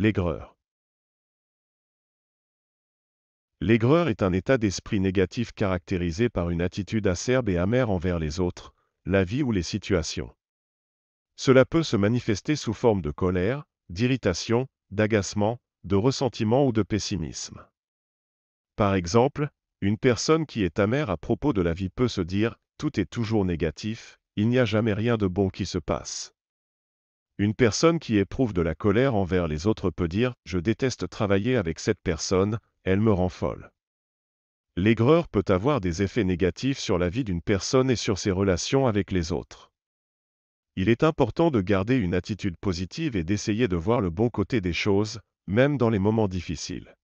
L'aigreur. L'aigreur est un état d'esprit négatif caractérisé par une attitude acerbe et amère envers les autres, la vie ou les situations. Cela peut se manifester sous forme de colère, d'irritation, d'agacement, de ressentiment ou de pessimisme. Par exemple, une personne qui est amère à propos de la vie peut se dire ⁇ Tout est toujours négatif, il n'y a jamais rien de bon qui se passe ⁇ une personne qui éprouve de la colère envers les autres peut dire ⁇ Je déteste travailler avec cette personne, elle me rend folle ⁇ L'aigreur peut avoir des effets négatifs sur la vie d'une personne et sur ses relations avec les autres. Il est important de garder une attitude positive et d'essayer de voir le bon côté des choses, même dans les moments difficiles.